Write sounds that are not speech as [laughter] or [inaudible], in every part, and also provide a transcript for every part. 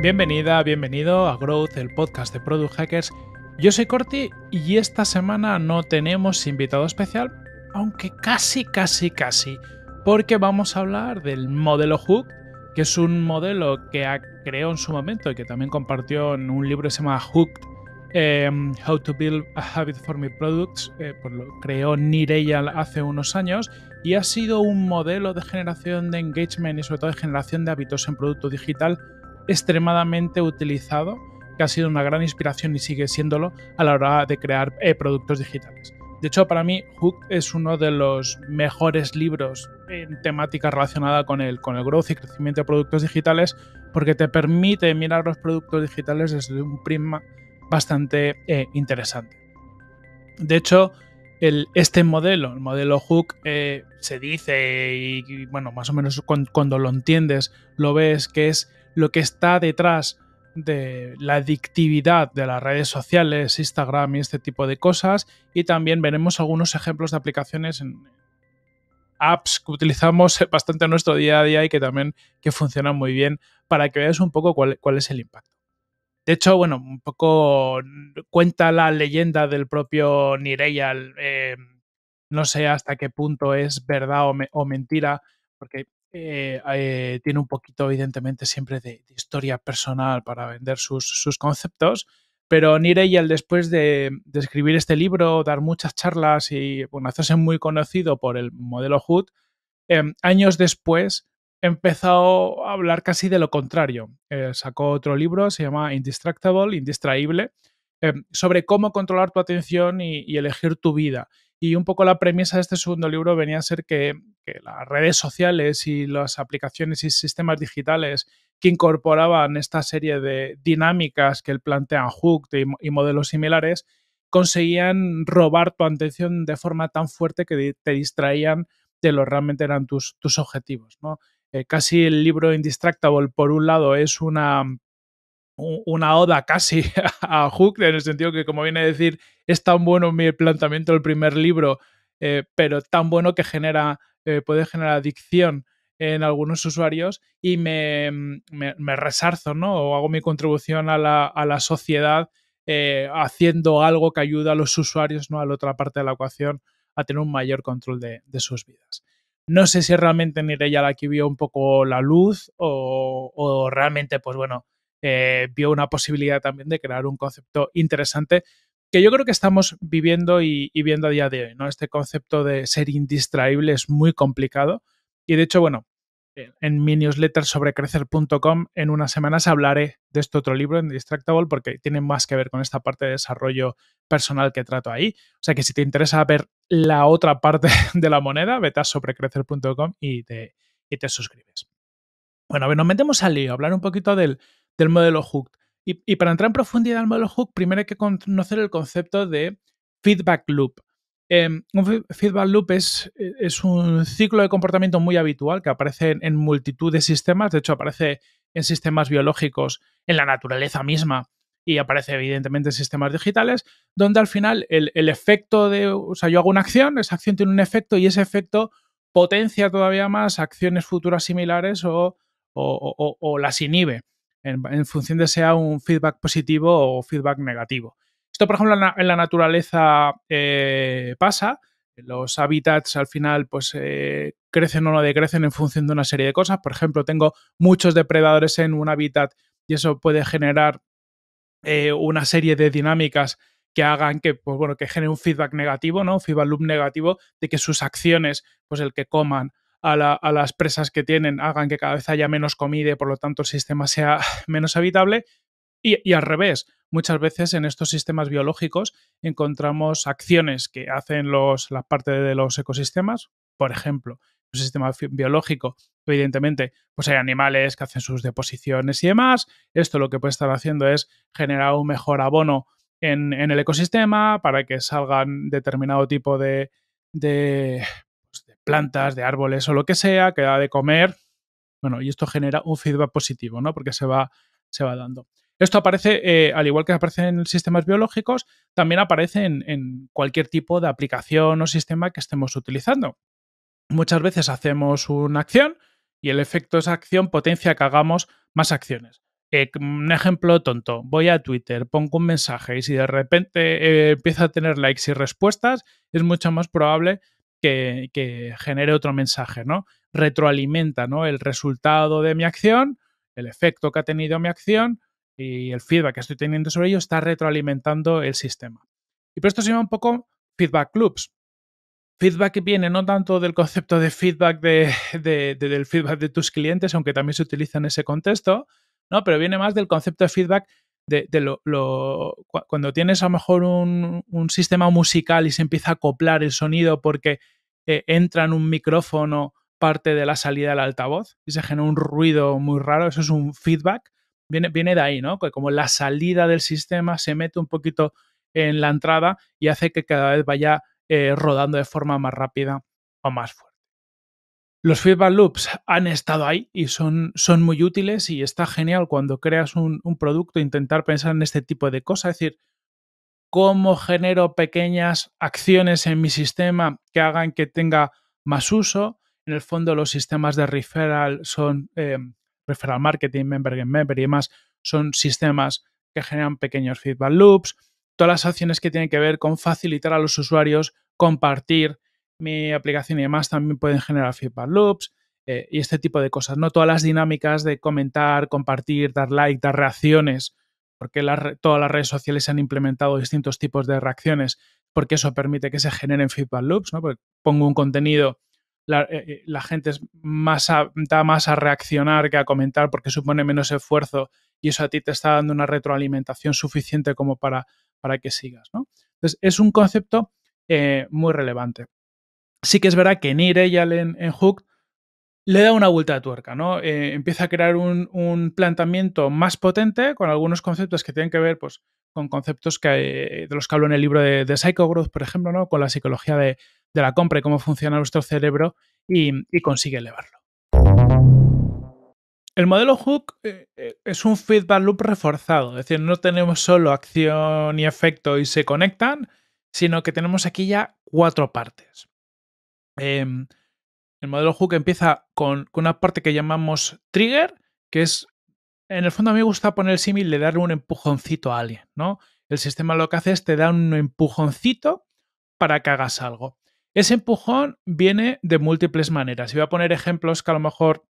Bienvenida, bienvenido a Growth, el podcast de Product Hackers. Yo soy Corti y esta semana no tenemos invitado especial, aunque casi, casi, casi, porque vamos a hablar del modelo Hook, que es un modelo que creó en su momento y que también compartió en un libro que se llama Hooked, em, How to Build a Habit for Me Products, eh, pues lo creó Nireya hace unos años y ha sido un modelo de generación de engagement y sobre todo de generación de hábitos en producto digital extremadamente utilizado, que ha sido una gran inspiración y sigue siéndolo a la hora de crear eh, productos digitales. De hecho, para mí, Hook es uno de los mejores libros en temática relacionada con el, con el growth y crecimiento de productos digitales, porque te permite mirar los productos digitales desde un prisma bastante eh, interesante. De hecho, este modelo, el modelo Hook, eh, se dice, y, bueno, más o menos cuando, lo entiendes, lo ves que es lo que está detrás de la adictividad de las redes sociales, Instagram y este tipo de cosas. Y también veremos algunos ejemplos de aplicaciones en apps que utilizamos [laughs] bastante en nuestro día a día y que también que funcionan muy bien para que veas un poco cuál, es el impacto. De hecho, bueno, un poco cuenta la leyenda del propio Nireya, eh, no sé hasta qué punto es verdad o, o mentira, porque eh, eh, tiene un poquito, evidentemente, siempre de, historia personal para vender sus, conceptos. Pero el después de, escribir este libro, dar muchas charlas y hacerse muy conocido por el modelo Hood, em, años después empezó a hablar casi de lo contrario. Eh, sacó otro libro, se llama Indistractable, Indistraíble, em, sobre cómo controlar tu atención y elegir tu vida. Y un poco la premisa de este segundo libro venía a ser que, las redes sociales y las aplicaciones y sistemas digitales que incorporaban esta serie de dinámicas que él plantea en Hook y, modelos similares, conseguían robar tu atención de forma tan fuerte que te distraían de lo que realmente eran tus, tus objetivos. ¿no? Eh, casi el libro Indistractable, por un lado, es una una oda casi [laughs] a Hook, en el sentido que, como viene a decir, es tan bueno mi planteamiento del primer libro, eh, pero tan bueno que genera, eh, puede generar adicción en algunos usuarios y me, resarzo, ¿no? O hago mi contribución a la, sociedad eh, haciendo algo que ayuda a los usuarios, ¿no? A la otra parte de la ecuación a tener un mayor control de, sus vidas. No sé si realmente ella la que vio un poco la luz o realmente, pues bueno, eh, vio una posibilidad también de crear un concepto interesante que yo creo que estamos viviendo y, viendo a día de hoy, ¿no? Este concepto de ser indistraíble es muy complicado y de hecho, bueno, en mi newsletter sobre crecer.com en unas semanas hablaré de este otro libro, en Distractable, porque tiene más que ver con esta parte de desarrollo personal que trato ahí. O sea que si te interesa ver la otra parte [laughs] de la moneda, vete a sobrecrecer.com y te, y te suscribes. Bueno, a nos metemos al lío, hablar un poquito del, del modelo Hooked. Y, para entrar en profundidad al modelo Hook, primero hay que conocer el concepto de feedback loop. Em, un feedback loop es, e, es, un ciclo de comportamiento muy habitual que aparece en, multitud de sistemas, de hecho aparece en sistemas biológicos, en la naturaleza misma y aparece evidentemente en sistemas digitales, donde al final el, efecto de, o sea, yo hago una acción, esa acción tiene un efecto y ese efecto potencia todavía más acciones futuras similares o las inhibe en, función de sea un feedback positivo o feedback negativo. Esto, por ejemplo, en la, naturaleza eh, pasa. Los hábitats al final pues eh, crecen o no decrecen en función de una serie de cosas. Por ejemplo, tengo muchos depredadores en un hábitat y eso puede generar eh, una serie de dinámicas que hagan que, pues bueno, que genere un feedback negativo, ¿no? Un feedback loop negativo de que sus acciones, pues el que coman a, las presas que tienen hagan que cada vez haya menos comida y por lo tanto el sistema sea [laughs] menos habitable. Y, al revés, muchas veces en estos sistemas biológicos encontramos acciones que hacen los, la parte de los ecosistemas. Por ejemplo, un sistema biológico, evidentemente, pues hay animales que hacen sus deposiciones y demás. Esto lo que puede estar haciendo es generar un mejor abono en, el ecosistema para que salgan determinado tipo de, plantas, de árboles o lo que sea, que da de comer. Bueno, y esto genera un feedback positivo, ¿no? Porque se va, se va dando. Esto aparece, eh, al igual que aparece en sistemas biológicos, también aparece en, cualquier tipo de aplicación o sistema que estemos utilizando. Muchas veces hacemos una acción y el efecto de esa acción potencia que hagamos más acciones. Eh, un ejemplo tonto, voy a Twitter, pongo un mensaje y si de repente eh, empieza a tener likes y respuestas, es mucho más probable que, genere otro mensaje, ¿no? Retroalimenta, ¿no? El resultado de mi acción, el efecto que ha tenido mi acción y el feedback que estoy teniendo sobre ello está retroalimentando el sistema. Y por esto se llama un poco feedback loops. Feedback viene no tanto del concepto de feedback de, del feedback de tus clientes, aunque también se utiliza en ese contexto, ¿no? Pero viene más del concepto de feedback de, lo, cuando tienes a lo mejor un, sistema musical y se empieza a acoplar el sonido porque eh, entra en un micrófono parte de la salida del altavoz y se genera un ruido muy raro, eso es un feedback, viene, viene de ahí, ¿no? Que como la salida del sistema se mete un poquito en la entrada y hace que cada vez vaya eh, rodando de forma más rápida o más fuerte. Los feedback loops han estado ahí y son, son muy útiles y está genial cuando creas un, producto intentar pensar en este tipo de cosas, es decir, cómo genero pequeñas acciones en mi sistema que hagan que tenga más uso. En el fondo los sistemas de referral son em, referral marketing, member game member y demás, son sistemas que generan pequeños feedback loops. Todas las acciones que tienen que ver con facilitar a los usuarios compartir mi aplicación y demás también pueden generar feedback loops eh, y este tipo de cosas, ¿no? Todas las dinámicas de comentar, compartir, dar like, dar reacciones, porque todas las redes sociales han implementado distintos tipos de reacciones, porque eso permite que se generen feedback loops, ¿no? Porque pongo un contenido, la, eh, eh, gente es más da más a reaccionar que a comentar porque supone menos esfuerzo y eso a ti te está dando una retroalimentación suficiente como para, para que sigas, ¿no? Entonces, es un concepto muy relevante sí que es verdad que Nire Eyal en, Hook le da una vuelta de tuerca, ¿no? Eh, empieza a crear un, planteamiento más potente con algunos conceptos que tienen que ver, pues, con conceptos que, eh, de los que hablo en el libro de, de Psychogrowth, por ejemplo, Con la psicología de, la compra y cómo funciona nuestro cerebro y, y consigue elevarlo. El modelo Hook eh, es un feedback loop reforzado, es decir, no tenemos solo acción y efecto y se conectan, sino que tenemos aquí ya cuatro partes. Em, el modelo hook empieza con, una parte que llamamos trigger, que es, en el fondo a mí me gusta poner el símil de darle un empujoncito a alguien, ¿no? El sistema lo que hace es te da un empujoncito para que hagas algo. Ese empujón viene de múltiples maneras. Y voy a poner ejemplos que a lo mejor,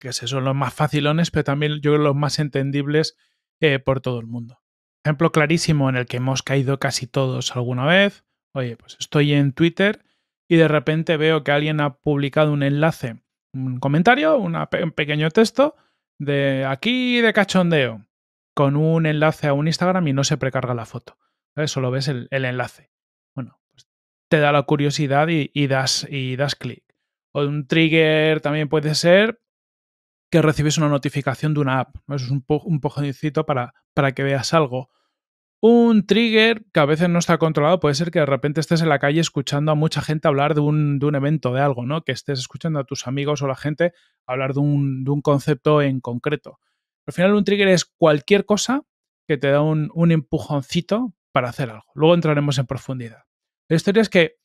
que sé, son los más facilones, pero también yo creo los más entendibles eh, por todo el mundo. Ejemplo clarísimo en el que hemos caído casi todos alguna vez. Oye, pues estoy en Twitter y de repente veo que alguien ha publicado un enlace, un comentario, un pequeño texto de aquí de cachondeo con un enlace a un Instagram y no se precarga la foto. Solo ves el, enlace. Bueno, pues te da la curiosidad y, das, y das clic. O un trigger también puede ser que recibes una notificación de una app. Eso es un, po, un pojoncito para, para que veas algo un trigger que a veces no está controlado, puede ser que de repente estés en la calle escuchando a mucha gente hablar de un, evento, de algo, ¿no? Que estés escuchando a tus amigos o la gente hablar de un, concepto en concreto. Al final un trigger es cualquier cosa que te da un, empujoncito para hacer algo. Luego entraremos en profundidad. La historia es que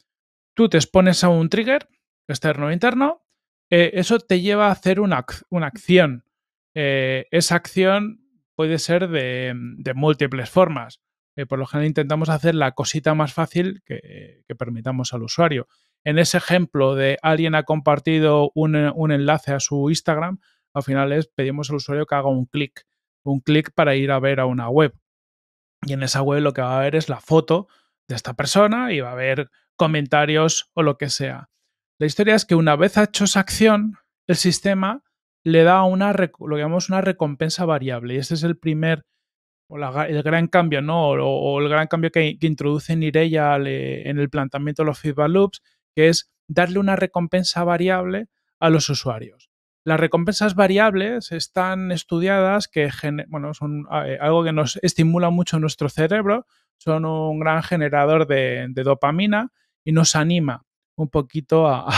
tú te expones a un trigger, externo o interno, eh, eso te lleva a hacer una, acción. Eh, esa acción puede ser de, múltiples formas. Eh, por lo general intentamos hacer la cosita más fácil eh, que, permitamos al usuario. En ese ejemplo de alguien ha compartido un, eh, enlace a su Instagram, al final pedimos al usuario que haga un clic, un clic para ir a ver a una web. Y en esa web lo que va a ver es la foto de esta persona y va a ver comentarios o lo que sea. La historia es que una vez ha hecho esa acción, el sistema le da una, lo que llamamos una recompensa variable. Y este es el primer o el gran cambio, ¿no? O, el gran cambio que, introduce Nireya eh, en el planteamiento de los feedback loops, que es darle una recompensa variable a los usuarios. Las recompensas variables están estudiadas que bueno, son eh, algo que nos estimula mucho nuestro cerebro, son un gran generador de, dopamina y nos anima un poquito a,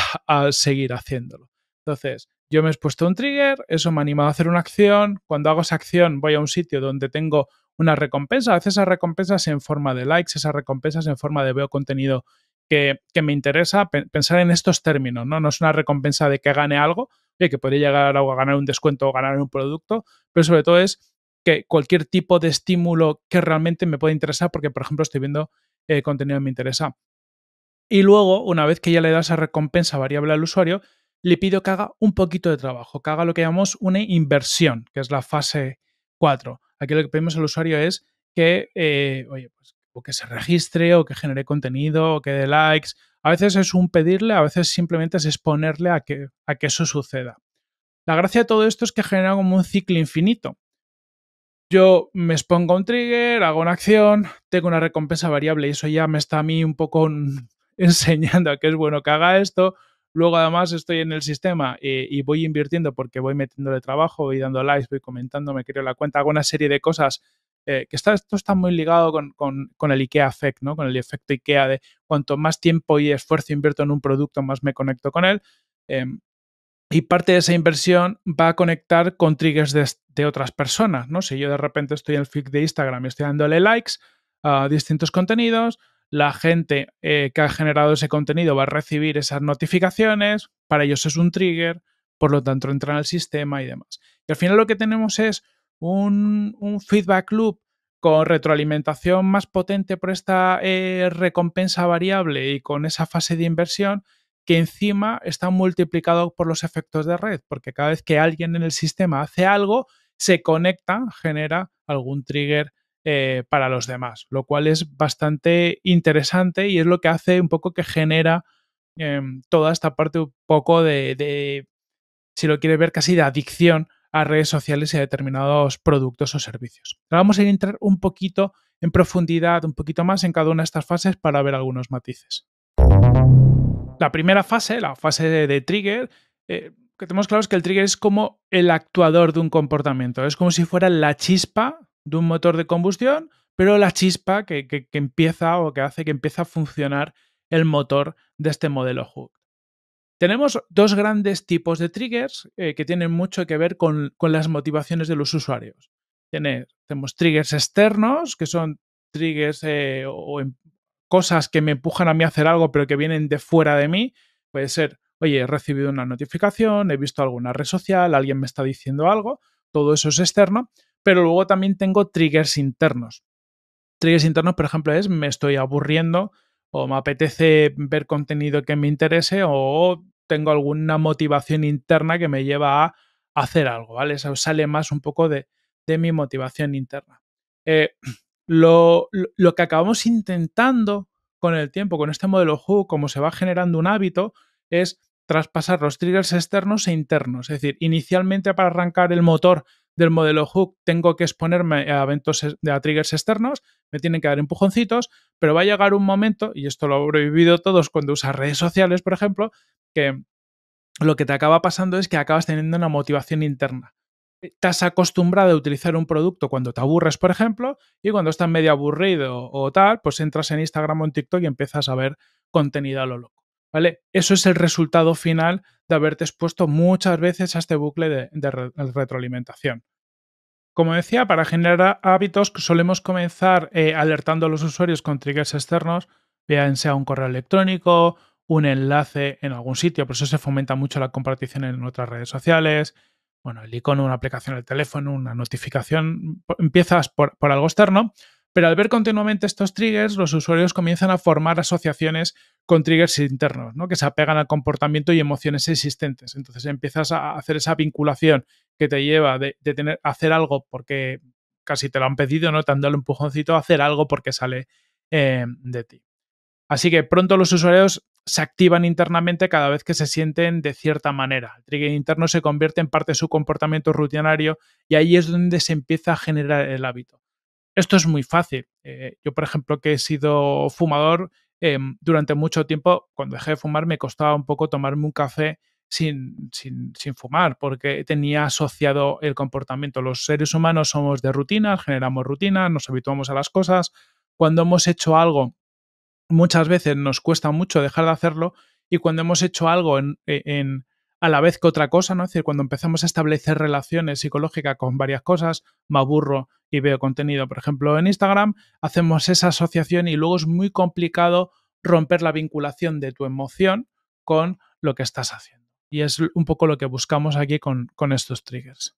seguir haciéndolo. Entonces, yo me he puesto un trigger, eso me ha animado a hacer una acción, cuando hago esa acción voy a un sitio donde tengo una recompensa. A esas recompensas en forma de likes, esas recompensas en forma de veo contenido que, me interesa pensar en estos términos, ¿no? No es una recompensa de que gane algo, de que podría llegar a ganar un descuento o ganar un producto, pero sobre todo es que cualquier tipo de estímulo que realmente me pueda interesar, porque por ejemplo estoy viendo eh, contenido que me interesa. Y luego, una vez que ya le da esa recompensa variable al usuario, le pido que haga un poquito de trabajo, que haga lo que llamamos una inversión, que es la fase 4. Aquí lo que pedimos al usuario es que, eh, oye, pues, o que se registre, o que genere contenido, o que dé likes. A veces es un pedirle, a veces simplemente es exponerle a que, a que eso suceda. La gracia de todo esto es que genera como un ciclo infinito. Yo me expongo a un trigger, hago una acción, tengo una recompensa variable y eso ya me está a mí un poco [laughs] enseñando a que es bueno que haga esto, Luego además estoy en el sistema eh, y voy invirtiendo porque voy metiéndole trabajo, voy dando likes, voy comentando, me creo la cuenta, hago una serie de cosas. Eh, que está, esto está muy ligado con, el IKEA Effect, ¿no? con el efecto IKEA de cuanto más tiempo y esfuerzo invierto en un producto, más me conecto con él. Em, y parte de esa inversión va a conectar con triggers de, otras personas. ¿no? Si yo de repente estoy en el feed de Instagram y estoy dándole likes a distintos contenidos, la gente eh, que ha generado ese contenido va a recibir esas notificaciones, para ellos es un trigger, por lo tanto entran al sistema y demás. Y al final lo que tenemos es un, feedback loop con retroalimentación más potente por esta eh, recompensa variable y con esa fase de inversión que encima está multiplicado por los efectos de red, porque cada vez que alguien en el sistema hace algo, se conecta, genera algún trigger eh, para los demás, lo cual es bastante interesante y es lo que hace un poco que genera em, toda esta parte un poco de, si lo quieres ver, casi de adicción a redes sociales y a determinados productos o servicios. vamos a entrar un poquito en profundidad, un poquito más en cada una de estas fases para ver algunos matices. La primera fase, la fase de, trigger, eh, que tenemos claro es que el trigger es como el actuador de un comportamiento, es como si fuera la chispa de un motor de combustión, pero la chispa que, empieza o que hace que empieza a funcionar el motor de este modelo Hook. Tenemos dos grandes tipos de triggers eh, que tienen mucho que ver con, las motivaciones de los usuarios. tenemos triggers externos, que son triggers eh, o, o em, cosas que me empujan a mí a hacer algo, pero que vienen de fuera de mí. Puede ser, oye, he recibido una notificación, he visto alguna red social, alguien me está diciendo algo, todo eso es externo pero luego también tengo triggers internos. Triggers internos, por ejemplo, es me estoy aburriendo o me apetece ver contenido que me interese o tengo alguna motivación interna que me lleva a hacer algo, ¿vale? Eso sale más un poco de, mi motivación interna. Eh, lo, lo, que acabamos intentando con el tiempo, con este modelo Who, como se va generando un hábito, es traspasar los triggers externos e internos. Es decir, inicialmente para arrancar el motor del modelo hook tengo que exponerme a eventos a triggers externos, me tienen que dar empujoncitos, pero va a llegar un momento, y esto lo habré vivido todos cuando usas redes sociales, por ejemplo, que lo que te acaba pasando es que acabas teniendo una motivación interna. Estás eh, acostumbrado a utilizar un producto cuando te aburres, por ejemplo, y cuando estás medio aburrido o tal, pues entras en Instagram o en TikTok y empiezas a ver contenido a lo loco. ¿Vale? Eso es el resultado final de haberte expuesto muchas veces a este bucle de, retroalimentación. Como decía, para generar hábitos solemos comenzar eh, alertando a los usuarios con triggers externos, bien sea un correo electrónico, un enlace en algún sitio, por eso se fomenta mucho la compartición en otras redes sociales, bueno, el icono, una aplicación del teléfono, una notificación, empiezas por algo externo, pero al ver continuamente estos triggers, los usuarios comienzan a formar asociaciones con triggers internos, ¿no? que se apegan al comportamiento y emociones existentes. Entonces empiezas a hacer esa vinculación que te lleva de, tener, hacer algo porque casi te lo han pedido, ¿no? te han dado el empujoncito a hacer algo porque sale eh, de ti. Así que pronto los usuarios se activan internamente cada vez que se sienten de cierta manera. El trigger interno se convierte en parte de su comportamiento rutinario y ahí es donde se empieza a generar el hábito. Esto es muy fácil. Eh, yo, por ejemplo, que he sido fumador em, durante mucho tiempo, cuando dejé de fumar me costaba un poco tomarme un café sin, fumar, porque tenía asociado el comportamiento. Los seres humanos somos de rutina, generamos rutina, nos habituamos a las cosas. Cuando hemos hecho algo, muchas veces nos cuesta mucho dejar de hacerlo y cuando hemos hecho algo en e, a la vez que otra cosa, ¿no? Es decir, cuando empezamos a establecer relaciones psicológicas con varias cosas, me aburro y veo contenido. Por ejemplo, en Instagram hacemos esa asociación y luego es muy complicado romper la vinculación de tu emoción con lo que estás haciendo. Y es un poco lo que buscamos aquí con, estos triggers.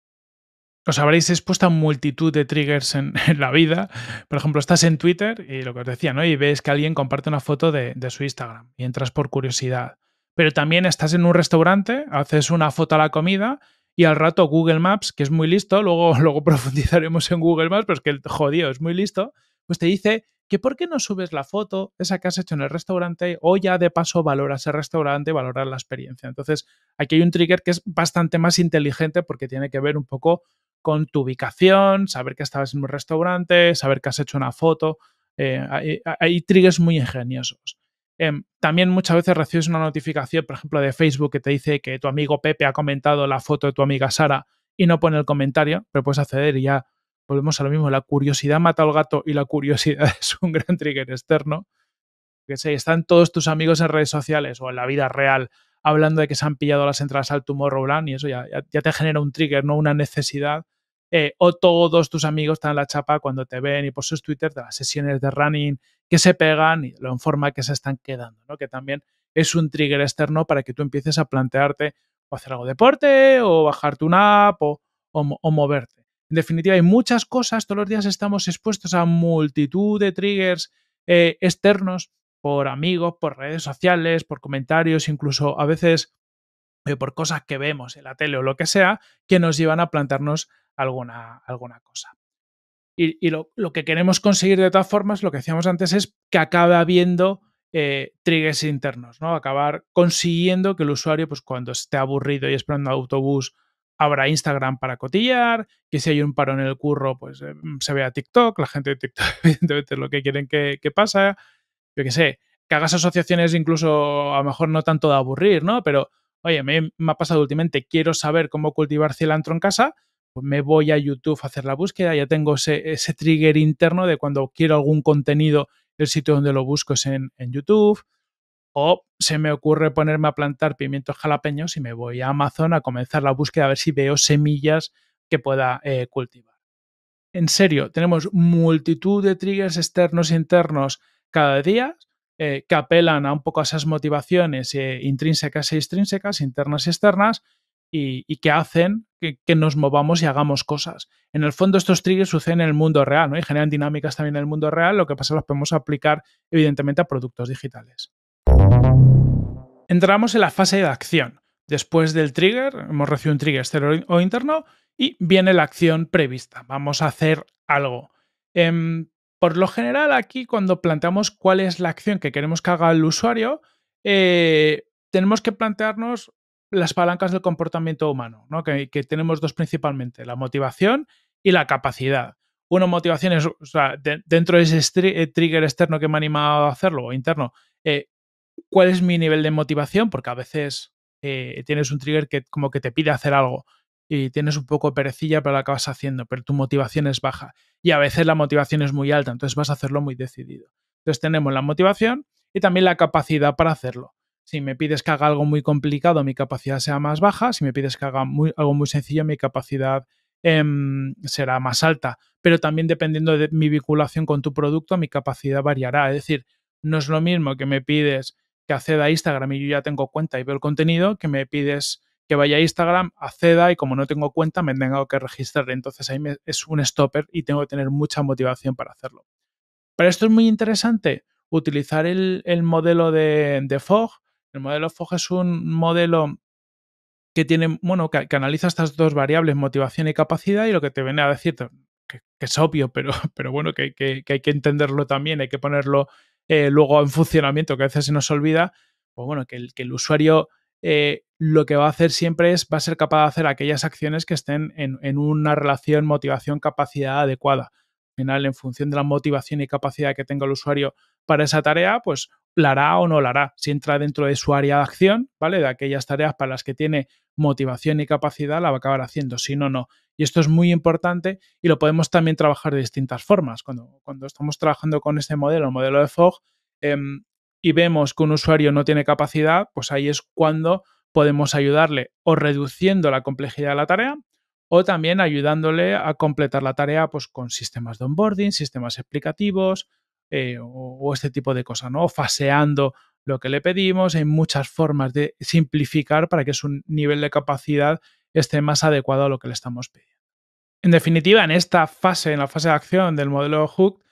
Os habréis expuesto a multitud de triggers [laughs] en, la vida. Por ejemplo, estás en Twitter y lo que os decía, ¿no? Y ves que alguien comparte una foto de, de su Instagram y entras por curiosidad. Pero también estás en un restaurante, haces una foto a la comida y al rato Google Maps, que es muy listo, luego, [laughs] luego profundizaremos en Google Maps, pero es que el jodido es muy listo, pues te dice que por qué no subes la foto esa que has hecho en el restaurante o ya de paso valoras el restaurante y valoras la experiencia. Entonces, aquí hay un trigger que es bastante más inteligente porque tiene que ver un poco con tu ubicación, saber que estabas en un restaurante, saber que has hecho una foto. Eh, hay triggers muy ingeniosos. Em, también muchas veces recibes una notificación, por ejemplo, de Facebook que te dice que tu amigo Pepe ha comentado la foto de tu amiga Sara y no pone el comentario, pero puedes acceder y ya volvemos a lo mismo. La curiosidad mata al gato y la curiosidad [laughs] es un gran trigger externo. Que si están todos tus amigos en redes sociales o en la vida real hablando de que se han pillado las entradas al Tomorrowland y eso ya, ya te genera un trigger, no una necesidad eh, o todos tus amigos están en la chapa cuando te ven y por sus Twitter de las sesiones de running que se pegan y lo en forma que se están quedando, ¿no? Que también es un trigger externo para que tú empieces a plantearte o hacer algo de deporte o bajarte una app o, o, moverte. En definitiva, hay muchas cosas, todos los días estamos expuestos a multitud de triggers eh, externos por amigos, por redes sociales, por comentarios, incluso a veces eh, por cosas que vemos en la tele o lo que sea, que nos llevan a plantarnos alguna, alguna cosa. Y, lo, que queremos conseguir de todas formas, lo que decíamos antes, es que acabe habiendo eh, triggers internos, ¿no? Acabar consiguiendo que el usuario, pues cuando esté aburrido y esperando autobús, habrá Instagram para cotillar, que si hay un paro en el curro, pues eh, mm, se vea TikTok, la gente de TikTok [laughs] evidentemente es lo que quieren que, que pasa, yo qué sé, que hagas asociaciones incluso a lo mejor no tanto de aburrir, ¿no? Pero, oye, me, me ha pasado últimamente, quiero saber cómo cultivar cilantro en casa, pues me voy a YouTube a hacer la búsqueda, ya tengo ese, trigger interno de cuando quiero algún contenido, el sitio donde lo busco es en, YouTube, o se me ocurre ponerme a plantar pimientos jalapeños y me voy a Amazon a comenzar la búsqueda a ver si veo semillas que pueda eh, cultivar. En serio, tenemos multitud de triggers externos e internos cada día eh, que apelan a un poco a esas motivaciones eh, intrínsecas e extrínsecas, internas y externas, y que hacen que, nos movamos y hagamos cosas. En el fondo, estos triggers suceden en el mundo real y generan dinámicas también en el mundo real, lo que pasa es que los podemos aplicar, evidentemente, a productos digitales. Entramos en la fase de acción. Después del trigger, hemos recibido un trigger externo o interno y viene la acción prevista. Vamos a hacer algo. Em, por lo general, aquí cuando planteamos cuál es la acción que queremos que haga el usuario, eh, tenemos que plantearnos las palancas del comportamiento humano, ¿no? que, tenemos dos principalmente, la motivación y la capacidad. Una motivación es, o sea, dentro de ese eh, trigger externo que me ha animado a hacerlo, o interno, eh, ¿cuál es mi nivel de motivación? Porque a veces eh, tienes un trigger que como que te pide hacer algo y tienes un poco perecilla para lo acabas haciendo, pero tu motivación es baja. Y a veces la motivación es muy alta, entonces vas a hacerlo muy decidido. Entonces tenemos la motivación y también la capacidad para hacerlo. Si me pides que haga algo muy complicado, mi capacidad sea más baja. Si me pides que haga algo muy sencillo, mi capacidad em, será más alta. Pero también dependiendo de mi vinculación con tu producto, mi capacidad variará. Es decir, no es lo mismo que me pides que acceda a Instagram y yo ya tengo cuenta y veo el contenido, que me pides que vaya a Instagram, acceda y como no tengo cuenta me tengo que registrar. Entonces ahí es un stopper y tengo que tener mucha motivación para hacerlo. Para esto es muy interesante utilizar el, modelo de, Fogg el modelo FOG es un modelo que tiene, bueno, que, analiza estas dos variables, motivación y capacidad, y lo que te viene a decir, que, es obvio, pero, [laughs] pero bueno, que, hay que entenderlo también, hay que ponerlo eh, luego en funcionamiento, que a veces se nos olvida, pues bueno, que el, usuario eh, lo que va a hacer siempre es, va a ser capaz de hacer aquellas acciones que estén en, en una relación motivación-capacidad adecuada. Al final, en función de la motivación y capacidad que tenga el usuario para esa tarea, pues la hará o no la hará. Si entra dentro de su área de acción, ¿vale? De aquellas tareas para las que tiene motivación y capacidad, la va a acabar haciendo, si no, no. Y esto es muy importante y lo podemos también trabajar de distintas formas. Cuando, cuando estamos trabajando con este modelo, el modelo de FOG, em, y vemos que un usuario no tiene capacidad, pues ahí es cuando podemos ayudarle o reduciendo la complejidad de la tarea o también ayudándole a completar la tarea pues, con sistemas de onboarding, sistemas explicativos, eh, o, este tipo de cosas, ¿no? Faseando lo que le pedimos, hay muchas formas de simplificar para que su nivel de capacidad esté más adecuado a lo que le estamos pidiendo. En definitiva, en esta fase, en la fase de acción del modelo Hook,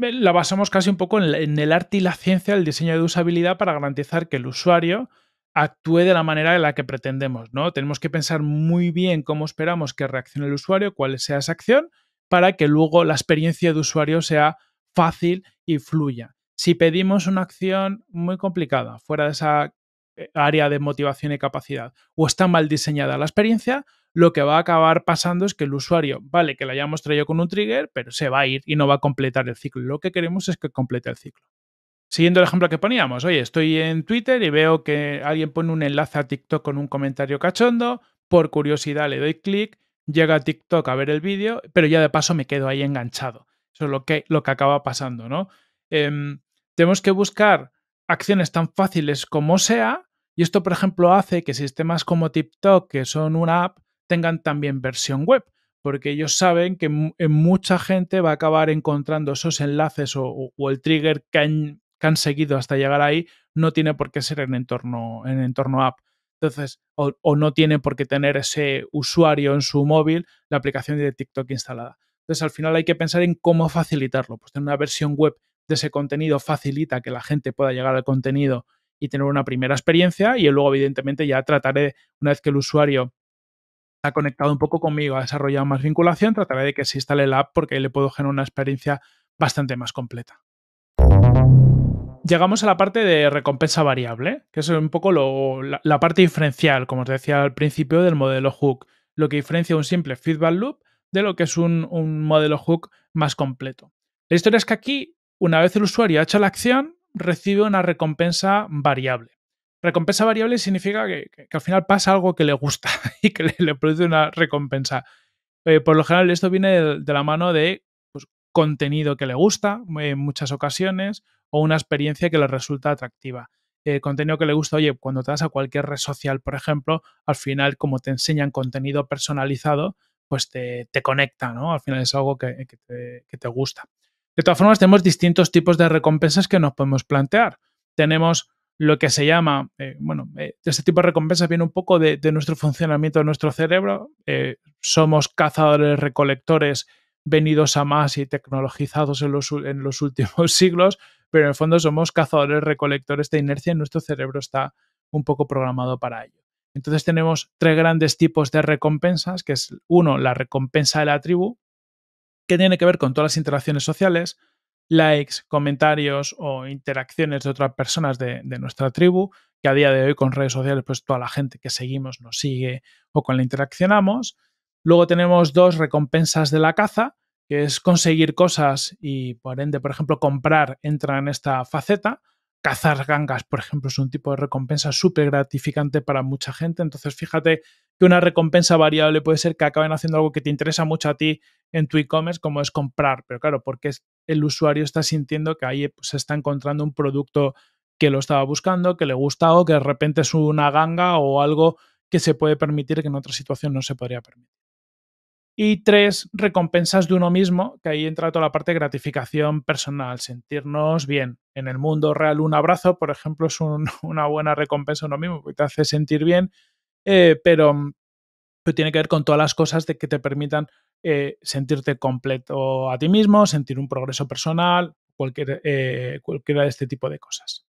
eh, la basamos casi un poco en, en el arte y la ciencia del diseño de usabilidad para garantizar que el usuario actúe de la manera en la que pretendemos, ¿no? Tenemos que pensar muy bien cómo esperamos que reaccione el usuario, cuál sea esa acción, para que luego la experiencia de usuario sea fácil y fluya. Si pedimos una acción muy complicada, fuera de esa eh, área de motivación y capacidad, o está mal diseñada la experiencia, lo que va a acabar pasando es que el usuario, vale, que la hayamos traído con un trigger, pero se va a ir y no va a completar el ciclo. Lo que queremos es que complete el ciclo. Siguiendo el ejemplo que poníamos, oye, estoy en Twitter y veo que alguien pone un enlace a TikTok con un comentario cachondo, por curiosidad le doy clic, llega a TikTok a ver el vídeo, pero ya de paso me quedo ahí enganchado lo que, lo que acaba pasando, ¿no? Em, tenemos que buscar acciones tan fáciles como sea, y esto, por ejemplo, hace que sistemas como TikTok, que son una app, tengan también versión web, porque ellos saben que mucha gente va a acabar encontrando esos enlaces o, el trigger que han, seguido hasta llegar ahí, no tiene por qué ser en entorno, en entorno app. Entonces, o no tiene por qué tener ese usuario en su móvil la aplicación de TikTok instalada. Entonces, al final hay que pensar en cómo facilitarlo. Pues tener una versión web de ese contenido facilita que la gente pueda llegar al contenido y tener una primera experiencia y luego, evidentemente, ya trataré, una vez que el usuario ha conectado un poco conmigo, ha desarrollado más vinculación, trataré de que se instale la app porque ahí le puedo generar una experiencia bastante más completa. Llegamos a la parte de recompensa variable, que es un poco la, parte diferencial, como os decía al principio, del modelo Hook. Lo que diferencia un simple feedback loop de lo que es un, modelo hook más completo. La historia es que aquí, una vez el usuario ha hecho la acción, recibe una recompensa variable. Recompensa variable significa que, al final pasa algo que le gusta [laughs] y que le, produce una recompensa. Eh, por lo general esto viene de, la mano de pues, contenido que le gusta eh, en muchas ocasiones o una experiencia que le resulta atractiva. Eh, contenido que le gusta, oye, cuando te das a cualquier red social, por ejemplo, al final como te enseñan contenido personalizado, pues te, conecta, ¿no? Al final es algo que, te, gusta. De todas formas, tenemos distintos tipos de recompensas que nos podemos plantear. Tenemos lo que se llama, eh, bueno, eh, este tipo de recompensas viene un poco de, nuestro funcionamiento de nuestro cerebro. Eh, somos cazadores, recolectores, venidos a más y tecnologizados en los, en los, [laughs] últimos siglos, pero en el fondo somos cazadores, recolectores de inercia y nuestro cerebro está un poco programado para ello. Entonces tenemos tres grandes tipos de recompensas, que es uno, la recompensa de la tribu, que tiene que ver con todas las interacciones sociales, likes, comentarios o interacciones de otras personas de, nuestra tribu, que a día de hoy con redes sociales, pues toda la gente que seguimos nos sigue o con la interaccionamos. Luego tenemos dos recompensas de la caza, que es conseguir cosas y por ende, por ejemplo, comprar entra en esta faceta. Cazar gangas, por ejemplo, es un tipo de recompensa súper gratificante para mucha gente. Entonces, fíjate que una recompensa variable puede ser que acaben haciendo algo que te interesa mucho a ti en tu e-commerce, como es comprar. Pero claro, porque el usuario está sintiendo que ahí pues, se está encontrando un producto que lo estaba buscando, que le gusta o que de repente es una ganga o algo que se puede permitir que en otra situación no se podría permitir. Y tres, recompensas de uno mismo, que ahí entra toda la parte de gratificación personal, sentirnos bien. En el mundo real, un abrazo, por ejemplo, es [laughs] una buena recompensa uno mismo, porque te hace sentir bien, eh, pero, tiene que ver con todas las cosas de que te permitan eh, sentirte completo a ti mismo, sentir un progreso personal, cualquier, eh, cualquiera de este tipo de cosas.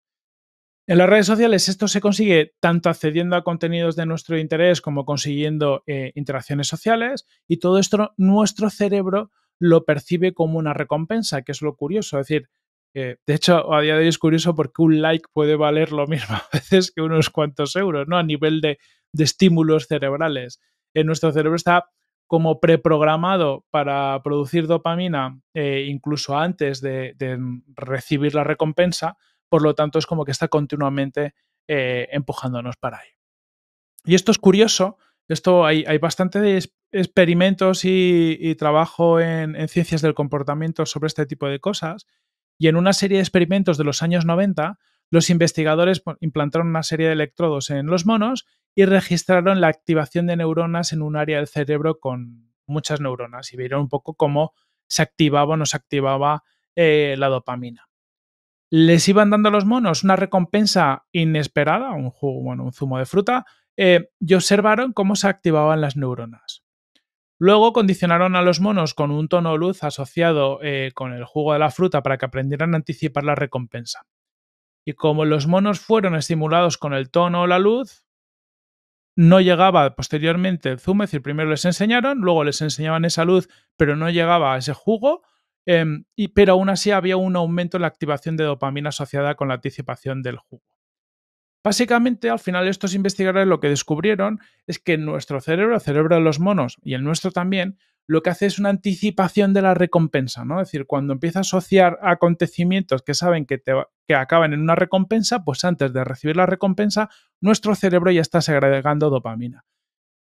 En las redes sociales esto se consigue tanto accediendo a contenidos de nuestro interés como consiguiendo eh, interacciones sociales y todo esto nuestro cerebro lo percibe como una recompensa, que es lo curioso. Es decir, eh, de hecho a día de hoy es curioso porque un like puede valer lo mismo [laughs] a veces que unos cuantos euros, ¿no? A nivel de, estímulos cerebrales. en eh, nuestro cerebro está como preprogramado para producir dopamina incluso antes de recibir la recompensa, por lo tanto es como que está continuamente eh, empujándonos para ahí. Y esto es curioso, esto hay, hay bastantes experimentos y, trabajo en, ciencias del comportamiento sobre este tipo de cosas, y en una serie de experimentos de los años 90, los investigadores implantaron una serie de electrodos en los monos y registraron la activación de neuronas en un área del cerebro con muchas neuronas y vieron un poco cómo se activaba o no se activaba eh, la dopamina les iban dando a los monos una recompensa inesperada, un jugo, bueno, un zumo de fruta, eh, y observaron cómo se activaban las neuronas. Luego condicionaron a los monos con un tono o luz asociado eh, con el jugo de la fruta para que aprendieran a anticipar la recompensa. Y como los monos fueron estimulados con el tono o la luz, no llegaba posteriormente el zumo, es decir, primero les enseñaron, luego les enseñaban esa luz, pero no llegaba a ese jugo, Em, pero aún así había un aumento en la activación de dopamina asociada con la anticipación del jugo. Básicamente, al final estos investigadores lo que descubrieron es que nuestro cerebro, el cerebro de los monos y el nuestro también, lo que hace es una anticipación de la recompensa, ¿no? Es decir, cuando empieza a asociar acontecimientos que saben que, te, que acaban en una recompensa, pues antes de recibir la recompensa, nuestro cerebro ya está segregando dopamina.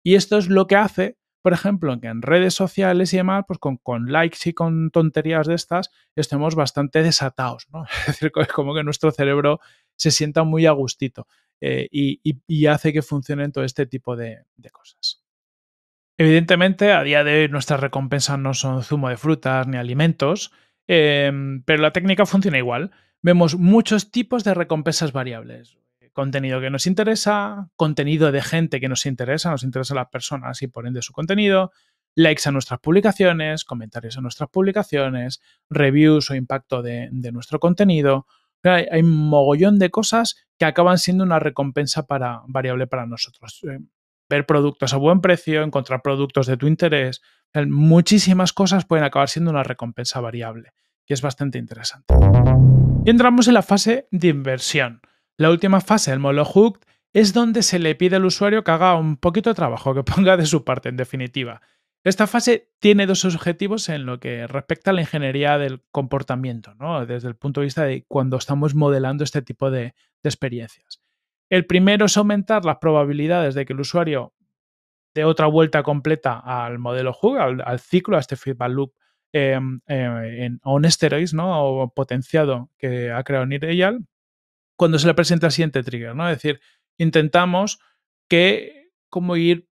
Y esto es lo que hace por ejemplo, que en redes sociales y demás, pues con, likes y con tonterías de estas, estemos bastante desatados, [laughs] Es decir, como que nuestro cerebro se sienta muy a gustito eh, y, hace que funcionen todo este tipo de, cosas. Evidentemente, a día de hoy nuestras recompensas no son zumo de frutas ni alimentos, em, pero la técnica funciona igual. Vemos muchos tipos de recompensas variables contenido que nos interesa, contenido de gente que nos interesa, nos interesa a las personas y por ende su contenido, likes a nuestras publicaciones, comentarios a nuestras publicaciones, reviews o impacto de, nuestro contenido. Hay, un mogollón de cosas que acaban siendo una recompensa para, variable para nosotros. Eh, ver productos a buen precio, encontrar productos de tu interés, muchísimas cosas pueden acabar siendo una recompensa variable, que es bastante interesante. Y entramos en la fase de inversión. La última fase el modelo hooked es donde se le pide al usuario que haga un poquito de trabajo, que ponga de su parte en definitiva. Esta fase tiene dos objetivos en lo que respecta a la ingeniería del comportamiento, ¿no? desde el punto de vista de cuando estamos modelando este tipo de, experiencias. El primero es aumentar las probabilidades de que el usuario dé otra vuelta completa al modelo hook, al, ciclo, a este feedback loop eh, en on o potenciado que ha creado Neil cuando se le presenta el siguiente trigger, ¿no? Es decir, intentamos que, como ir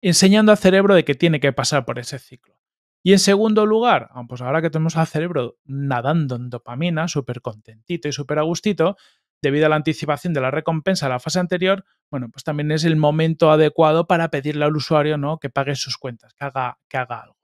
enseñando al cerebro de que tiene que pasar por ese ciclo. Y en segundo lugar, ah, pues ahora que tenemos al cerebro nadando en dopamina, súper contentito y súper a debido a la anticipación de la recompensa de la fase anterior, bueno, pues también es el momento adecuado para pedirle al usuario ¿no? que pague sus cuentas, que haga, que haga algo.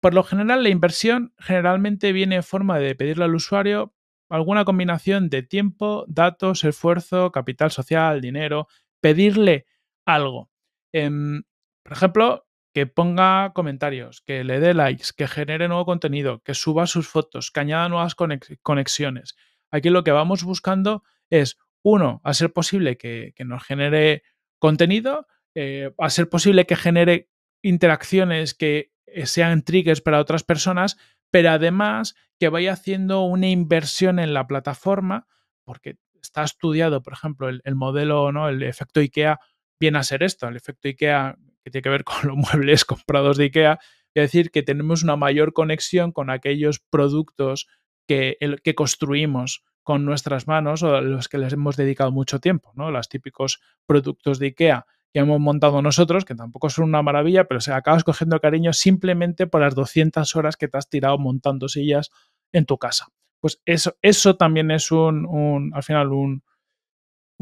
Por lo general, la inversión generalmente viene en forma de pedirle al usuario alguna combinación de tiempo, datos, esfuerzo, capital social, dinero, pedirle algo. Em, por ejemplo, que ponga comentarios, que le dé likes, que genere nuevo contenido, que suba sus fotos, que añada nuevas conexiones. Aquí lo que vamos buscando es, uno, a ser posible que, nos genere contenido, eh, a ser posible que genere interacciones que eh, sean triggers para otras personas, pero además que vaya haciendo una inversión en la plataforma, porque está estudiado, por ejemplo, el, modelo, ¿no? el efecto IKEA viene a ser esto, el efecto IKEA que tiene que ver con [laughs] los muebles comprados de IKEA, es decir, que tenemos una mayor conexión con aquellos productos que, que construimos con nuestras manos o los que les hemos dedicado mucho tiempo, ¿no? Los típicos productos de IKEA que hemos montado nosotros, que tampoco son una maravilla, pero se acabas cogiendo cariño simplemente por las 200 horas que te has tirado montando sillas en tu casa. Pues eso, eso también es un, al final, un,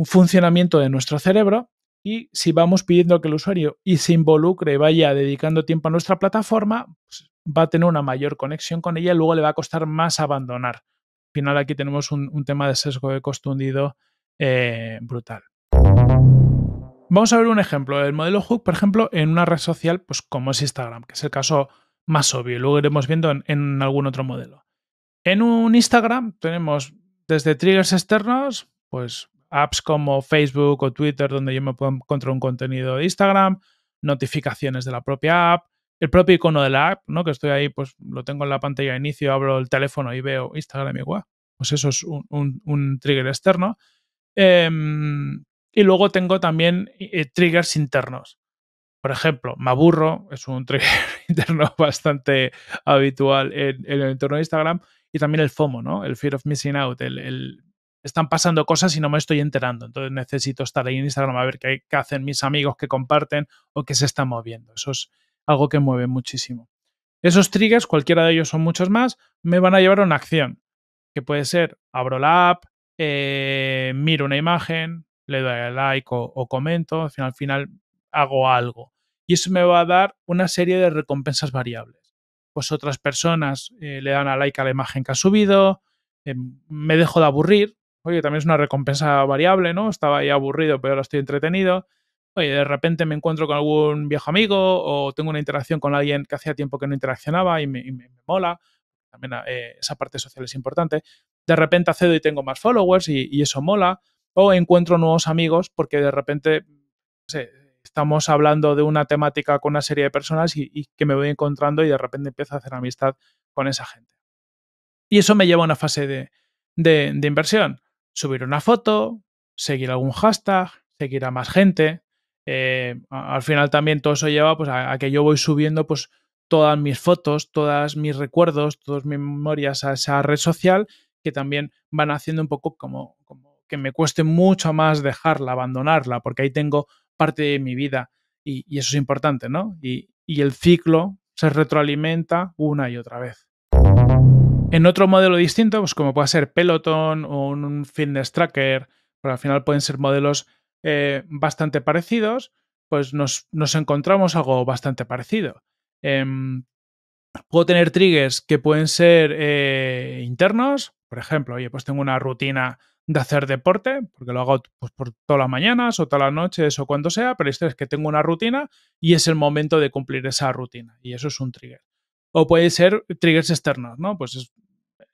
funcionamiento de nuestro cerebro y si vamos pidiendo que el usuario y se involucre, vaya dedicando tiempo a nuestra plataforma, pues va a tener una mayor conexión con ella y luego le va a costar más abandonar. Al final aquí tenemos un, tema de sesgo de costo eh, brutal. Vamos a ver un ejemplo del modelo hook, por ejemplo, en una red social pues, como es Instagram, que es el caso más obvio, luego iremos viendo en, algún otro modelo. En un Instagram tenemos desde triggers externos, pues apps como Facebook o Twitter, donde yo me puedo encontrar un contenido de Instagram, notificaciones de la propia app, el propio icono de la app, ¿no? Que estoy ahí, pues lo tengo en la pantalla de inicio, abro el teléfono y veo Instagram igual. Pues eso es un, trigger externo. Em, y luego tengo también eh, eh, triggers internos. Por ejemplo, me aburro, es un [laughs] trigger interno bastante habitual en, el entorno de Instagram. Y también el FOMO, ¿no? El fear of missing out, el, están pasando cosas y no me estoy enterando. Entonces necesito estar ahí en Instagram a ver qué, hacen mis amigos que comparten o qué se están moviendo. Eso es algo que mueve muchísimo. Esos triggers, cualquiera de ellos son muchos más, me van a llevar a una acción, que puede ser abro la app, eh, miro una imagen, le doy a like o, comento, al final, al final hago algo. Y eso me va a dar una serie de recompensas variables. Pues otras personas eh, le dan a like a la imagen que ha subido, em, me dejo de aburrir, oye, también es una recompensa variable, ¿no? Estaba ahí aburrido, pero ahora estoy entretenido. Oye, de repente me encuentro con algún viejo amigo o tengo una interacción con alguien que hacía tiempo que no interaccionaba y me, mola. También eh, esa parte social es importante. De repente cedo y tengo más followers y eso mola o encuentro nuevos amigos porque de repente estamos hablando de una temática con una serie de personas y, que me voy encontrando y de repente empiezo a hacer amistad con esa gente. Y eso me lleva a una fase de, de, inversión. Subir una foto, seguir algún hashtag, seguir a más gente. Eh, al final también todo eso lleva pues, a, que yo voy subiendo pues, todas mis fotos, todos mis recuerdos, todas mis memorias a esa red social que también van haciendo un poco como que me cueste mucho más dejarla, abandonarla, porque ahí tengo parte de mi vida y, eso es importante, ¿no? Y, el ciclo se retroalimenta una y otra vez. En otro modelo distinto, pues como puede ser Peloton o un fitness tracker, pero al final pueden ser modelos eh, bastante parecidos, pues nos, encontramos algo bastante parecido. Em, puedo tener triggers que pueden ser eh, internos, por ejemplo, oye, pues tengo una rutina de hacer deporte, porque lo hago pues, por todas las mañanas o todas las noches o cuando sea, pero esto es que tengo una rutina y es el momento de cumplir esa rutina y eso es un trigger. O puede ser triggers externos, ¿no? Pues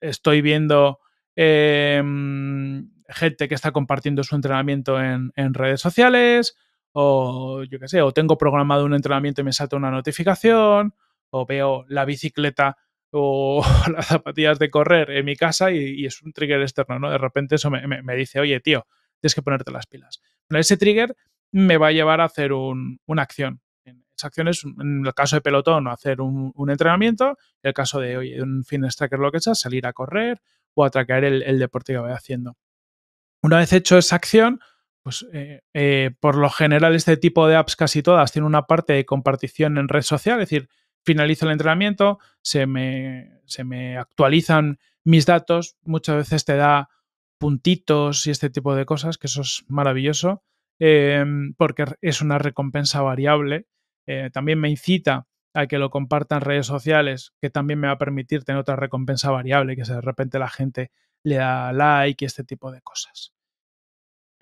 estoy viendo em, gente que está compartiendo su entrenamiento en, redes sociales o yo qué sé, o tengo programado un entrenamiento y me salta una notificación o veo la bicicleta o [laughs] las zapatillas de correr en mi casa y, es un trigger externo, ¿no? De repente eso me, dice, oye, tío, tienes que ponerte las pilas. ese trigger me va a llevar a hacer una acción. Esa acción es, en el caso de pelotón, hacer un, entrenamiento, en el caso de, oye, un fitness tracker, lo que sea, salir a correr o atracar el, el deporte que voy haciendo. Una vez hecho esa acción, pues eh, eh, por lo general este tipo de apps casi todas tienen una parte de compartición en red social, es decir, finalizo el entrenamiento, se me, actualizan mis datos, muchas veces te da puntitos y este tipo de cosas, que eso es maravilloso, em, porque es una recompensa variable. Eh, también me incita a que lo compartan redes sociales, que también me va a permitir tener otra recompensa variable, que si de repente la gente le da like y este tipo de cosas.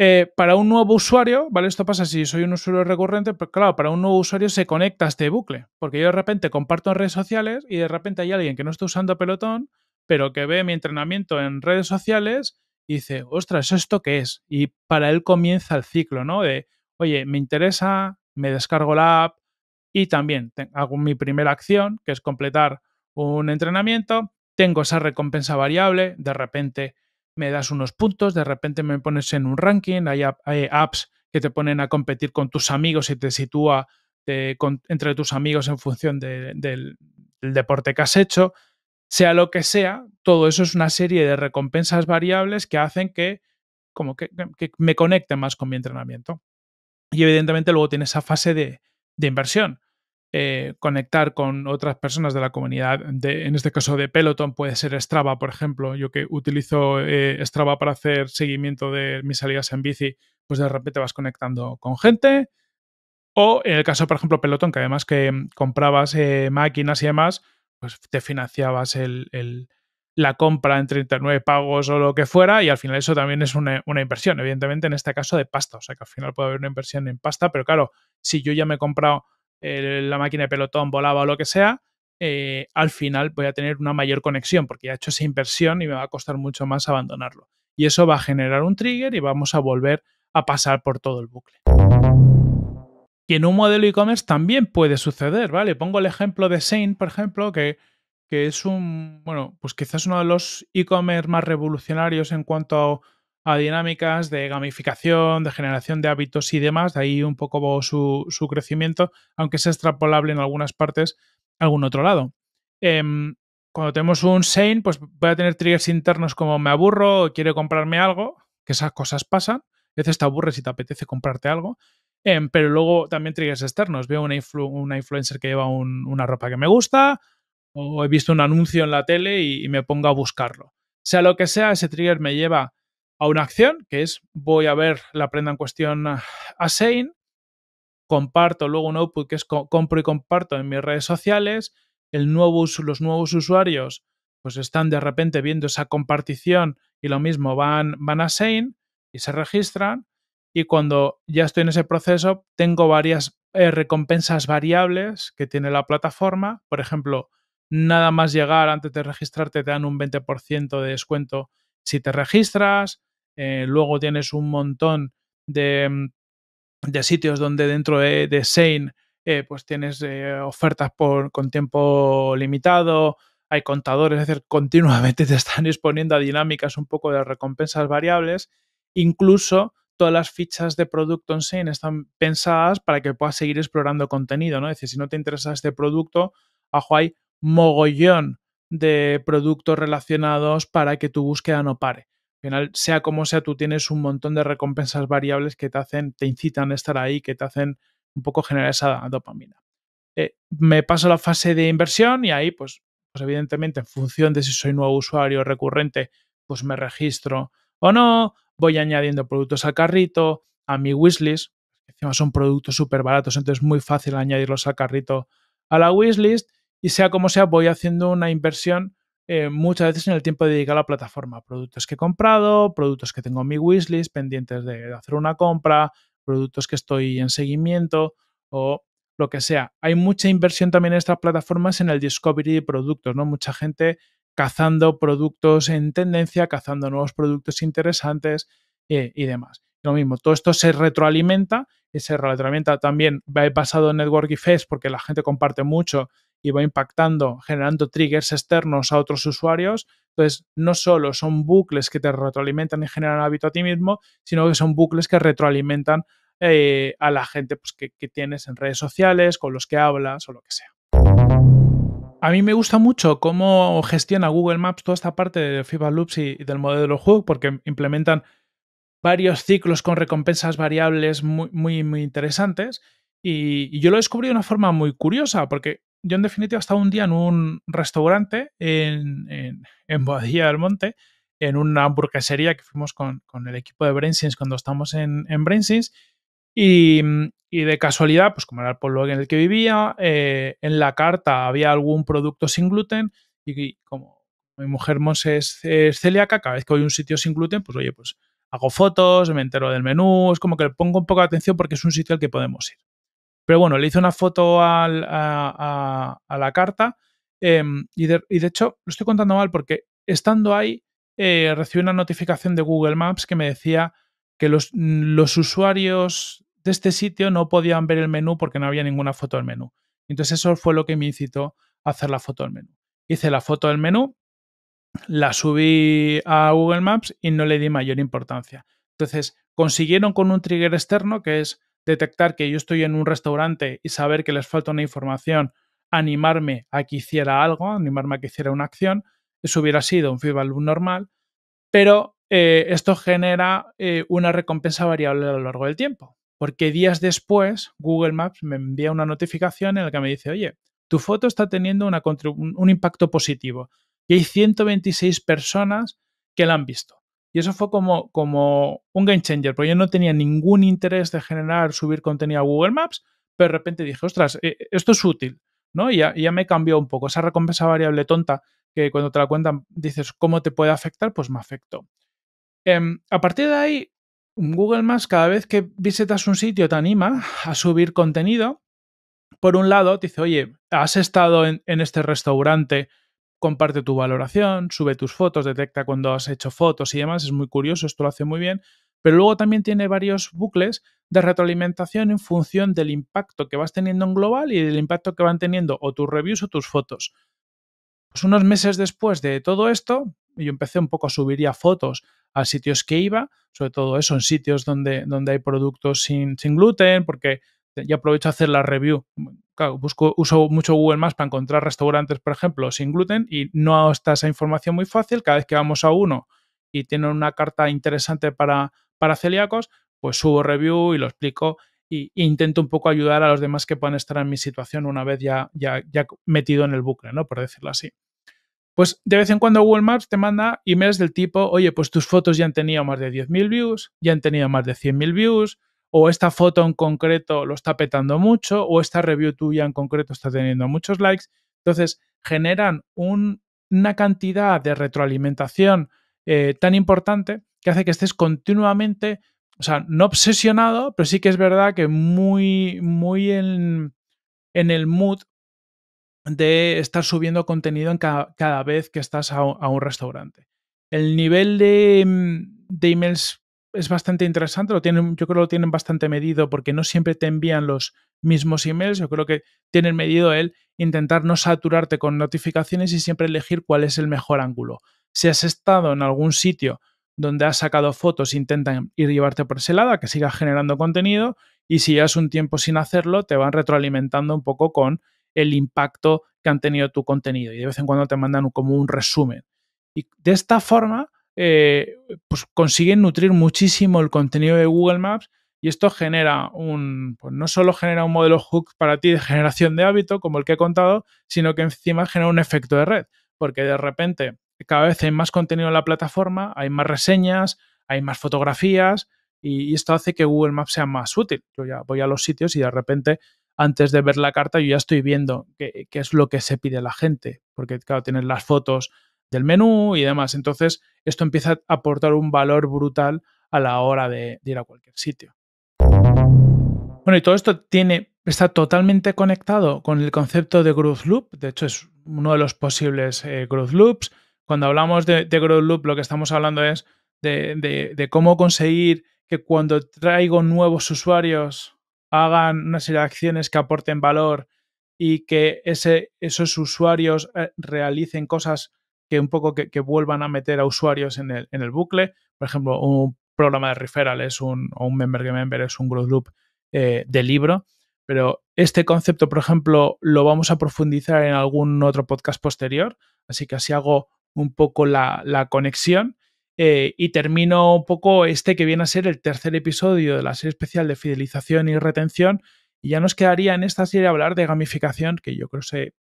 Eh, para un nuevo usuario, ¿vale? Esto pasa si soy un usuario recurrente, pero claro, para un nuevo usuario se conecta este bucle, porque yo de repente comparto en redes sociales y de repente hay alguien que no está usando pelotón, pero que ve mi entrenamiento en redes sociales y dice, ostras, ¿esto qué es? Y para él comienza el ciclo, ¿no? De, oye, me interesa, me descargo la app y también hago mi primera acción, que es completar un entrenamiento, tengo esa recompensa variable, de repente me das unos puntos, de repente me pones en un ranking, hay, apps que te ponen a competir con tus amigos y te sitúa entre tus amigos en función del, deporte que has hecho. Sea lo que sea, todo eso es una serie de recompensas variables que hacen que, como que, me conecte más con mi entrenamiento. Y evidentemente luego tiene esa fase de inversión. Eh, conectar con otras personas de la comunidad. en este caso de Peloton puede ser Strava, por ejemplo. Yo que utilizo eh, Strava para hacer seguimiento de mis salidas en bici, pues de repente vas conectando con gente. O en el caso, por ejemplo, Peloton, que además que mm, comprabas eh, máquinas y demás, pues te financiabas la compra en 39 pagos o lo que fuera, y al final eso también es una, una, inversión, evidentemente en este caso de pasta, o sea que al final puede haber una inversión en pasta, pero claro, si yo ya me he comprado eh, la máquina de pelotón volaba o lo que sea, eh, al final voy a tener una mayor conexión porque ya he hecho esa inversión y me va a costar mucho más abandonarlo. Y eso va a generar un trigger y vamos a volver a pasar por todo el bucle. Y en un modelo e-commerce también puede suceder, ¿vale? Pongo el ejemplo de Saint, por ejemplo, que, que es un, bueno, pues quizás uno de los e-commerce más revolucionarios en cuanto a a dinámicas de gamificación, de generación de hábitos y demás, de ahí un poco su, su crecimiento, aunque sea extrapolable en algunas partes a algún otro lado. Em, cuando tenemos un Saint pues voy a tener triggers internos como me aburro o quiero comprarme algo, que esas cosas pasan, a veces te aburres y te apetece comprarte algo, em, pero luego también triggers externos, veo una, influencer que lleva una ropa que me gusta o he visto un anuncio en la tele y, y me pongo a buscarlo. Sea lo que sea, ese trigger me lleva a una acción, que es voy a ver la prenda en cuestión a Sein, comparto luego un output que es compro y comparto en mis redes sociales, el nuevo, los nuevos usuarios pues están de repente viendo esa compartición y lo mismo van, van a Sein y se registran y cuando ya estoy en ese proceso tengo varias eh, recompensas variables que tiene la plataforma, por ejemplo, nada más llegar antes de registrarte te dan un 20% de descuento si te registras, eh, luego tienes un montón mm, de, sitios donde dentro de, de eh, pues tienes eh, ofertas por, con tiempo limitado, hay contadores, es decir, [laughs] continuamente te están exponiendo a dinámicas un poco de recompensas variables. Incluso todas las fichas de producto en Sane están pensadas para que puedas seguir explorando contenido, ¿no? Es decir, si no te interesa este producto, abajo hay mogollón de productos relacionados para que tu búsqueda no pare. Al final, sea como sea, tú tienes un montón de recompensas variables que te hacen, te incitan a estar ahí, que te hacen un poco generar esa dopamina. Eh, me paso a la fase de inversión y ahí, pues, pues evidentemente, en función de si soy nuevo usuario recurrente, pues me registro o no, voy añadiendo productos al carrito, a mi wishlist, encima son productos súper baratos, entonces es muy fácil añadirlos al carrito a la wishlist y sea como sea, voy haciendo una inversión eh, muchas veces en el tiempo dedicado a la plataforma. Productos que he comprado, productos que tengo en mi wishlist pendientes de hacer una compra, productos que estoy en seguimiento o lo que sea. Hay mucha inversión también en estas plataformas en el discovery de productos, ¿no? Mucha gente cazando productos en tendencia, cazando nuevos productos interesantes eh, y demás. Lo mismo, todo esto se retroalimenta y se retroalimenta también va basado en Network y Face porque la gente comparte mucho y va impactando, generando triggers externos a otros usuarios. Entonces, no solo son bucles que te retroalimentan y generan hábito a ti mismo, sino que son bucles que retroalimentan eh, a la gente pues, que, tienes en redes sociales, con los que hablas o lo que sea. A mí me gusta mucho cómo gestiona Google Maps toda esta parte de feedback loops y, del modelo Hook, porque implementan varios ciclos con recompensas variables muy, muy, muy interesantes. Y, y, yo lo descubrí de una forma muy curiosa, porque yo en definitiva estado un día en un restaurante en, en, del Monte, en una hamburguesería que fuimos con, el equipo de Brainsins cuando estamos en, en Y, de casualidad, pues como era el pueblo en el que vivía, eh, en la carta había algún producto sin gluten y, como mi mujer Monse es, es celíaca, cada vez que voy a un sitio sin gluten, pues oye, pues hago fotos, me entero del menú, es como que le pongo un poco de atención porque es un sitio al que podemos ir. Pero bueno, le hice una foto a, la carta em, y, de, hecho lo estoy contando mal porque estando ahí eh, recibí una notificación de Google Maps que me decía que los, los usuarios de este sitio no podían ver el menú porque no había ninguna foto del menú. Entonces eso fue lo que me incitó a hacer la foto del menú. Hice la foto del menú, la subí a Google Maps y no le di mayor importancia. Entonces consiguieron con un trigger externo que es detectar que yo estoy en un restaurante y saber que les falta una información, animarme a que hiciera algo, animarme a que hiciera una acción, eso hubiera sido un feedback normal, pero eh, esto genera eh, una recompensa variable a lo largo del tiempo, porque días después Google Maps me envía una notificación en la que me dice, oye, tu foto está teniendo un impacto positivo y hay 126 personas que la han visto. Y eso fue como, como un game changer, porque yo no tenía ningún interés de generar, subir contenido a Google Maps, pero de repente dije, ostras, eh, esto es útil, ¿no? Y ya, me cambió un poco esa recompensa variable tonta que cuando te la cuentan dices, ¿cómo te puede afectar? Pues me afectó. Em, a partir de ahí, Google Maps cada vez que visitas un sitio te anima a subir contenido. Por un lado, te dice, oye, has estado en este restaurante, comparte tu valoración, sube tus fotos, detecta cuando has hecho fotos y demás, es muy curioso, esto lo hace muy bien, pero luego también tiene varios bucles de retroalimentación en función del impacto que vas teniendo en global y del impacto que van teniendo o tus reviews o tus fotos. Pues unos meses después de todo esto, yo empecé un poco a subir ya fotos a sitios que iba, sobre todo eso, en sitios donde, donde hay productos sin, sin gluten, porque este, y aprovecho a hacer la review. busco, uso mucho Google Maps para encontrar restaurantes, por ejemplo, sin gluten y no está esa información muy fácil. Cada vez que vamos a uno y tienen una carta interesante para, para celíacos, pues subo review y lo explico e intento un poco ayudar a los demás que puedan estar en mi situación una vez ya, ya, metido en el bucle, ¿no? Por decirlo así. Pues de vez en cuando Google Maps te manda emails del tipo, oye, pues tus fotos ya han tenido más de 10.000 views, ya han tenido más de 100.000 views, o esta foto en concreto lo está petando mucho, o esta review tuya en concreto está teniendo muchos likes. Entonces, generan una cantidad de retroalimentación eh, tan importante que hace que estés continuamente, o sea, no obsesionado, pero sí que es verdad que muy, muy en, el mood de estar subiendo contenido en cada, vez que estás a, a, un restaurante. El nivel de, de emails es bastante interesante, lo tienen, yo creo que lo tienen bastante medido porque no siempre te envían los mismos emails, yo creo que tienen medido el intentar no saturarte con notificaciones y siempre elegir cuál es el mejor ángulo. Si has estado en algún sitio donde has sacado fotos, intentan ir llevarte por ese lado, a que sigas generando contenido y si llevas un tiempo sin hacerlo, te van retroalimentando un poco con el impacto que han tenido tu contenido y de vez en cuando te mandan como un resumen. Y de esta forma eh, pues consiguen nutrir muchísimo el contenido de Google Maps y esto genera un, pues no solo genera un modelo hook para ti de generación de hábito, como el que he contado, sino que encima genera un efecto de red, porque de repente cada vez hay más contenido en la plataforma, hay más reseñas, hay más fotografías y, esto hace que Google Maps sea más útil. Yo ya voy a los sitios y de repente antes de ver la carta yo ya estoy viendo qué, qué es lo que se pide la gente, porque claro, tienes las fotos, del menú y demás. Entonces, esto empieza a aportar un valor brutal a la hora de, ir a cualquier sitio. Bueno, y todo esto tiene, está totalmente conectado con el concepto de growth loop. De hecho, es uno de los posibles eh, growth loops. Cuando hablamos de, growth loop, lo que estamos hablando es de, cómo conseguir que cuando traigo nuevos usuarios hagan una serie de acciones que aporten valor y que ese, esos usuarios eh, realicen cosas que un poco que, vuelvan a meter a usuarios en el, en el bucle. Por ejemplo, un programa de referral es un, o un member que member es un growth eh, loop de libro. Pero este concepto, por ejemplo, lo vamos a profundizar en algún otro podcast posterior. Así que así hago un poco la, conexión. Eh, y termino un poco este que viene a ser el tercer episodio de la serie especial de fidelización y retención. Y ya nos quedaría en esta serie hablar de gamificación, que yo creo que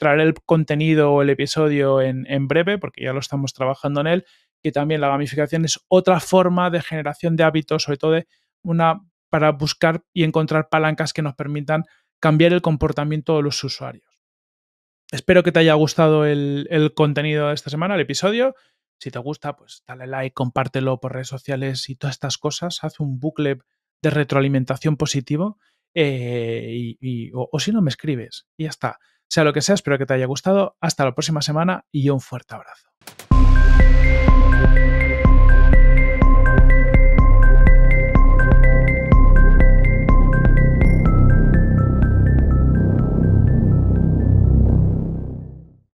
traer el contenido o el episodio en, breve, porque ya lo estamos trabajando en él, que también la gamificación es otra forma de generación de hábitos, sobre todo de una para buscar y encontrar palancas que nos permitan cambiar el comportamiento de los usuarios. Espero que te haya gustado el, contenido de esta semana, el episodio. Si te gusta, pues dale like, compártelo por redes sociales y todas estas cosas. Haz un bucle de retroalimentación positivo eh, o si no, me escribes y ya está sea lo que sea, espero que te haya gustado. Hasta la próxima semana y un fuerte abrazo.